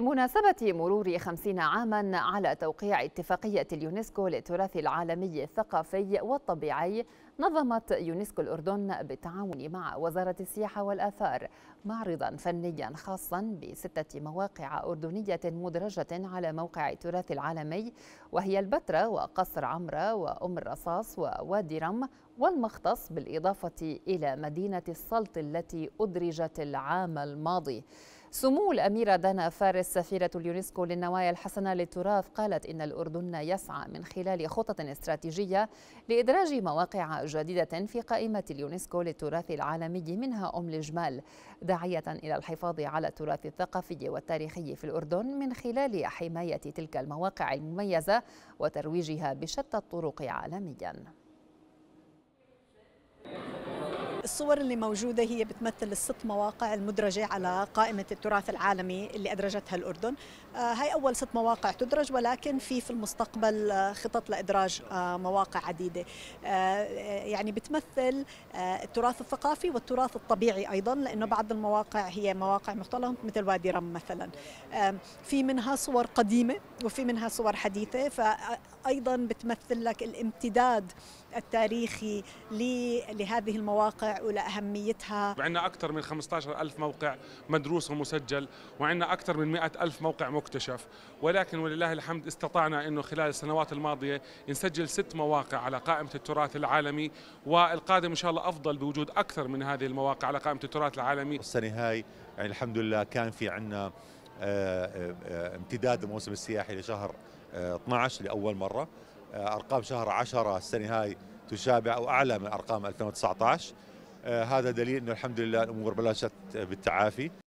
بمناسبة مرور خمسين عاما على توقيع اتفاقية اليونسكو للتراث العالمي الثقافي والطبيعي نظمت يونسكو الأردن بالتعاون مع وزارة السياحة والآثار معرضا فنيا خاصا بستة مواقع أردنية مدرجة على موقع التراث العالمي وهي البتراء وقصر عمرة وأم الرصاص ووادي رم والمختص بالإضافة إلى مدينة السلط التي أدرجت العام الماضي سمو الأميرة دانا فارس سفيرة اليونسكو للنوايا الحسنة للتراث قالت إن الأردن يسعى من خلال خطط استراتيجية لإدراج مواقع جديدة في قائمة اليونسكو للتراث العالمي منها أم الجمال داعية إلى الحفاظ على التراث الثقافي والتاريخي في الأردن من خلال حماية تلك المواقع المميزة وترويجها بشتى الطرق عالمياً الصور اللي موجودة هي بتمثل الست مواقع المدرجة على قائمة التراث العالمي اللي أدرجتها الأردن آه، هاي أول ست مواقع تدرج ولكن في في المستقبل خطط لإدراج آه، مواقع عديدة آه، يعني بتمثل التراث الثقافي والتراث الطبيعي أيضا لأنه بعض المواقع هي مواقع مختلطة مثل وادي رم مثلا في منها صور قديمة وفي منها صور حديثة فأيضا بتمثل لك الامتداد التاريخي لهذه المواقع ولأهميتها عندنا أكثر من 15 ألف موقع مدروس ومسجل وعندنا أكثر من 100 ألف موقع مكتشف ولكن ولله الحمد استطعنا أنه خلال السنوات الماضية نسجل ست مواقع على قائمة التراث العالمي والقادم إن شاء الله أفضل بوجود أكثر من هذه المواقع على قائمة التراث العالمي السنة هاي يعني الحمد لله كان في عندنا آه، آه، آه، امتداد الموسم السياحي لشهر 12 لأول مرة آه، ارقام شهر 10 السنه هاي تشابه او اعلى من ارقام 2019 آه، هذا دليل انه الحمد لله الامور بلشت بالتعافي